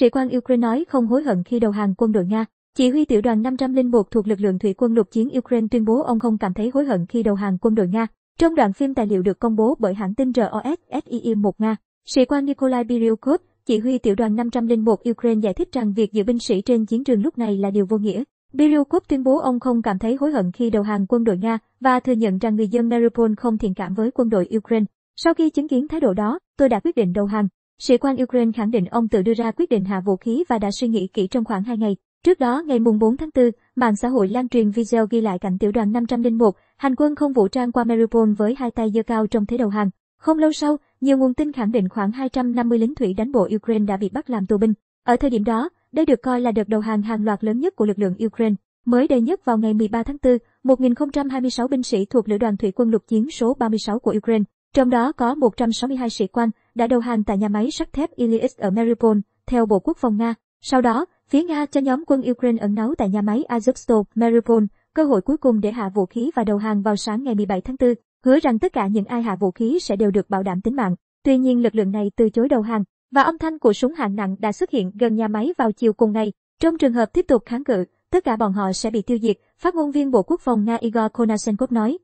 Sĩ quan Ukraine nói không hối hận khi đầu hàng quân đội Nga. Chỉ huy tiểu đoàn 501 thuộc lực lượng thủy quân lục chiến Ukraine tuyên bố ông không cảm thấy hối hận khi đầu hàng quân đội Nga. Trong đoạn phim tài liệu được công bố bởi hãng tin ROSFII-1 Nga, sĩ quan Nikolai Biryukov, chỉ huy tiểu đoàn 501 Ukraine giải thích rằng việc giữ binh sĩ trên chiến trường lúc này là điều vô nghĩa. Biryukov tuyên bố ông không cảm thấy hối hận khi đầu hàng quân đội Nga và thừa nhận rằng người dân Mariupol không thiện cảm với quân đội Ukraine. Sau khi chứng kiến thái độ đó, tôi đã quyết định đầu hàng. Sĩ quan Ukraine khẳng định ông tự đưa ra quyết định hạ vũ khí và đã suy nghĩ kỹ trong khoảng 2 ngày. Trước đó, ngày 4 tháng 4, mạng xã hội lan truyền video ghi lại cảnh tiểu đoàn 501, hành quân không vũ trang qua Mariupol với hai tay giơ cao trong thế đầu hàng. Không lâu sau, nhiều nguồn tin khẳng định khoảng 250 lính thủy đánh bộ Ukraine đã bị bắt làm tù binh. Ở thời điểm đó, đây được coi là đợt đầu hàng hàng loạt lớn nhất của lực lượng Ukraine. Mới đây nhất vào ngày 13 tháng 4, 1026 binh sĩ thuộc Lữ đoàn Thủy quân lục chiến số 36 của Ukraine, trong đó có 162 sĩ quan, đã đầu hàng tại nhà máy sắt thép Ilyich ở Mariupol, theo Bộ Quốc phòng Nga. Sau đó, phía Nga cho nhóm quân Ukraine ẩn náu tại nhà máy Azovstal, Mariupol, cơ hội cuối cùng để hạ vũ khí và đầu hàng vào sáng ngày 17 tháng 4, hứa rằng tất cả những ai hạ vũ khí sẽ đều được bảo đảm tính mạng. Tuy nhiên lực lượng này từ chối đầu hàng, và âm thanh của súng hạng nặng đã xuất hiện gần nhà máy vào chiều cùng ngày. Trong trường hợp tiếp tục kháng cự, tất cả bọn họ sẽ bị tiêu diệt, phát ngôn viên Bộ Quốc phòng Nga Igor Konashenkov nói.